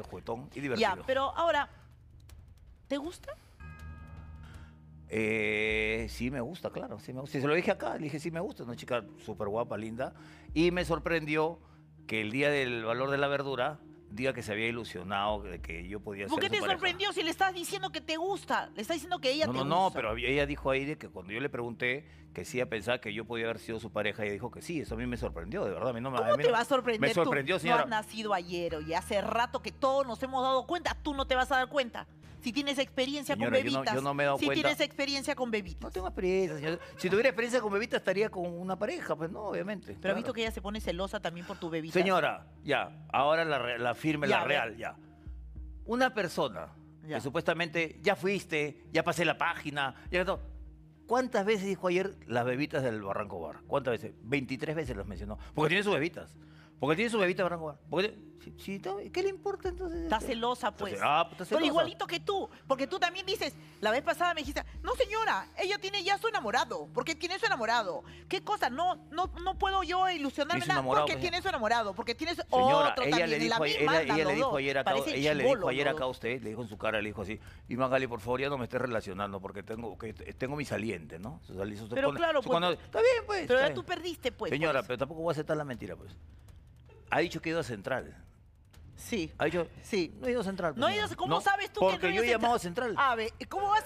juetón y divertido. Ya, pero ahora, ¿te gusta? Eh, sí me gusta, claro, sí me gusta. Se lo dije acá, le dije sí me gusta, una chica súper guapa, linda. Y me sorprendió que el día del valor de la verdura diga que se había ilusionado de que yo podía ser. ¿Por qué te sorprendió si le estás diciendo que te gusta? Le estás diciendo que ella no, te gusta. No, no, pero ella dijo ahí de que cuando yo le pregunté que sí, a pensar que yo podía haber sido su pareja, ella dijo que sí. Eso a mí me sorprendió, de verdad. A mí no me, ¿Cómo te va a sorprender? Me sorprendió, tú, No has nacido ayer y hace rato que todos nos hemos dado cuenta. Tú no te vas a dar cuenta si tienes experiencia con bebitas. no, yo no me he dado si tienes experiencia con bebitas. No tengo experiencia, señor. Si tuviera experiencia con bebitas, estaría con una pareja, pues no, obviamente. Pero ha visto que ella se pone celosa también por tu bebita. Señora, ya, ahora la, firme, la real, ya. Una persona que supuestamente ya fuiste, ya pasé la página, ya todo. ¿Cuántas veces dijo ayer las bebitas del Barranco Bar? ¿Cuántas veces? 23 veces las mencionó. Porque tiene sus bebitas. Porque tiene su bebita para ¿Qué le importa entonces? Está este? celosa, pues. Ah, pues pero igualito que tú. Porque tú también dices, la vez pasada me dijiste, no señora, ella tiene ya su enamorado. Porque tiene su enamorado. ¿Qué cosa? No, no, no puedo yo ilusionarme nada porque tiene su enamorado. Porque tiene otro ella también. Le dijo, la misma le dijo ayer acá, ella le dijo ayer acá a usted, le dijo en su cara, le dijo así, y Magali, por favor, ya no me estés relacionando porque tengo, que, eh, tengo mi saliente, ¿no? pero claro, pues, pues, Está bien, pues. Pero ya tú perdiste, pues. Señora, pues. pero tampoco voy a aceptar la mentira, pues ha dicho que ha ido a Central. Sí. Ha dicho, sí. No he ido a Central. No pues, ido, ¿Cómo sabes tú que Porque yo he llamado a Central. A ver, ¿cómo vas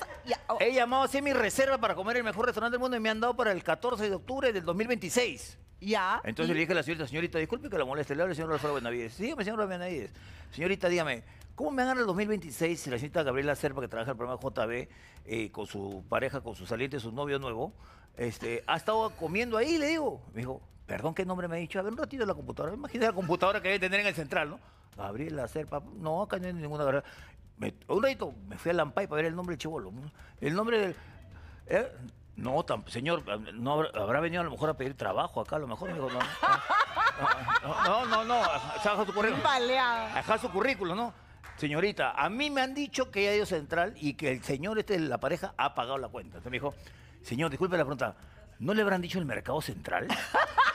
oh. He llamado a mi reserva para comer el mejor restaurante del mundo y me han dado para el 14 de octubre del 2026. Ya. Entonces le dije a la señorita, señorita, disculpe que la moleste, le hablo al señor Rafael Benavides. Dígame, señor Benavides. Señorita, dígame, ¿cómo me gana el 2026 si la señorita Gabriela Cerpa, que trabaja en el programa JB, eh, con su pareja, con su saliente, su novio nuevo, este, ha estado comiendo ahí, le digo? Me dijo, Perdón, ¿qué nombre me ha dicho? A ver, un ratito la computadora. Imagínese la computadora que debe tener en el central, ¿no? Gabriela Cerpa. No, acá no hay ninguna un ratito me fui a Lampay para ver el nombre del chivolo. El nombre del. ¿eh? no, señor, habrá, venido a lo mejor a pedir trabajo acá, a lo mejor. Me dijo, no, no, no, no, su currículum. Ajá su currículum, ¿no? Señorita, a mí me han dicho que ya ido central y que el señor, este, la pareja, ha pagado la cuenta. Entonces me dijo, señor, disculpe la pregunta, ¿no le habrán dicho el mercado central?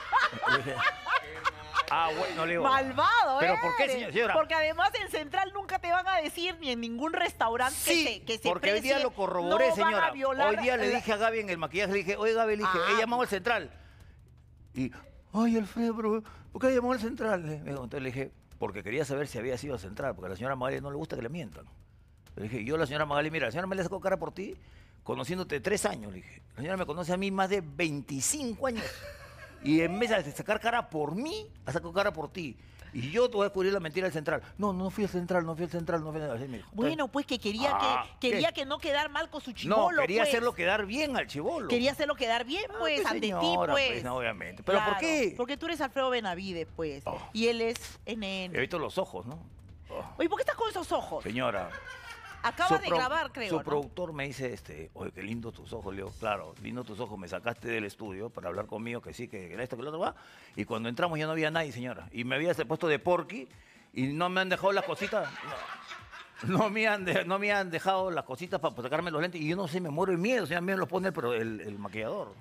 Ah, bueno, le digo. Malvado, ¿Pero por qué, señora? Porque además en Central nunca te van a decir, ni en ningún restaurante que se, porque hoy día lo corroboré, señora. Hoy día le dije a Gaby en el maquillaje, le dije, oye, Gaby, le dije, he ah. llamado al central. Y, ay, Alfredo, pero, ¿por qué llamó al central? Entonces le dije, porque quería saber si había sido al central, porque a la señora Magali no le gusta que le mientan. Le dije, yo la señora Magali, mira, la señora me le sacó cara por ti, conociéndote tres años, le dije. La señora me conoce a mí más de 25 años. Y en vez de sacar cara por mí, a sacar cara por ti. Y yo te voy a descubrir la mentira del central. No, no fui al central, no fui al central, no fui al central. bueno, pues que quería, que, ah, quería que no quedar mal con su chivolo. No, quería pues. hacerlo quedar bien al chivolo. Quería hacerlo quedar bien, ah, pues, pues, ante ti, pues. pues obviamente. ¿Pero por qué? Porque tú eres Alfredo Benavide, pues. Oh. Y él es NN. He visto los ojos, ¿no? Oye, ¿por qué estás con esos ojos? Señora. Acaba de grabar, creo. Su productor me dice, este, oye, qué lindo tus ojos. Le claro, lindo tus ojos. Me sacaste del estudio para hablar conmigo, que sí, que esto, que lo otro va. Y cuando entramos ya no había nadie, señora. Y me había puesto de porky y no me han dejado las cositas. No me, han no me han dejado las cositas para sacarme los lentes y yo no sé, me muero de miedo, o sea, a mí me los pone el, el maquillador.